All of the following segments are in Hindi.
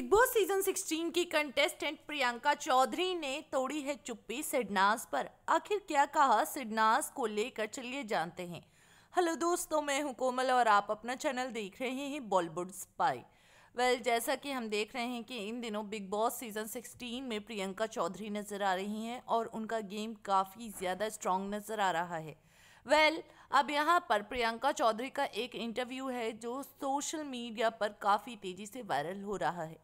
बिग बॉस सीजन 16 की कंटेस्टेंट प्रियंका चौधरी ने तोड़ी है चुप्पी सिडनास पर आखिर क्या कहा सिडनास को लेकर चलिए जानते हैं हेलो दोस्तों मैं हूं कोमल और आप अपना चैनल देख रहे हैं बॉलीवुड स्पाई वेल well, जैसा कि हम देख रहे हैं कि इन दिनों बिग बॉस सीज़न 16 में प्रियंका चौधरी नज़र आ रही हैं और उनका गेम काफ़ी ज़्यादा स्ट्रॉन्ग नज़र आ रहा है वेल well, अब यहाँ पर प्रियंका चौधरी का एक इंटरव्यू है जो सोशल मीडिया पर काफ़ी तेज़ी से वायरल हो रहा है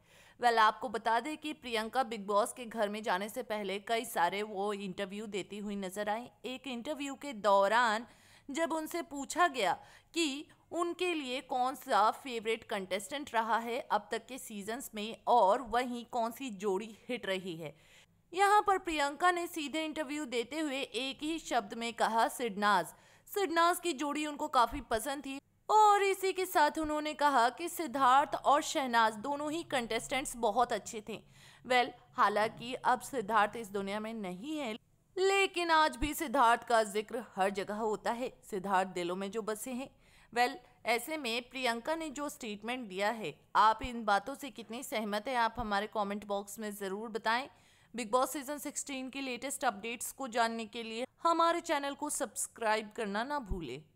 वेल well, आपको बता दें कि प्रियंका बिग बॉस के घर में जाने से पहले कई सारे वो इंटरव्यू देती हुई नजर आई एक इंटरव्यू के दौरान जब उनसे पूछा गया कि उनके लिए कौन सा फेवरेट कंटेस्टेंट रहा है अब तक के सीजन्स में और वहीं कौन सी जोड़ी हिट रही है यहाँ पर प्रियंका ने सीधे इंटरव्यू देते हुए एक ही शब्द में कहा सिडनाज सिडनाज की जोड़ी उनको काफी पसंद थी और इसी के साथ उन्होंने कहा कि सिद्धार्थ और शहनाज दोनों ही कंटेस्टेंट्स बहुत अच्छे थे वेल well, हालांकि अब सिद्धार्थ इस दुनिया में नहीं है लेकिन आज भी सिद्धार्थ का जिक्र हर जगह होता है सिद्धार्थ दिलों में जो बसे हैं वेल well, ऐसे में प्रियंका ने जो स्टेटमेंट दिया है आप इन बातों से कितनी सहमत है आप हमारे कमेंट बॉक्स में ज़रूर बताएं बिग बॉस सीजन 16 के लेटेस्ट अपडेट्स को जानने के लिए हमारे चैनल को सब्सक्राइब करना ना भूलें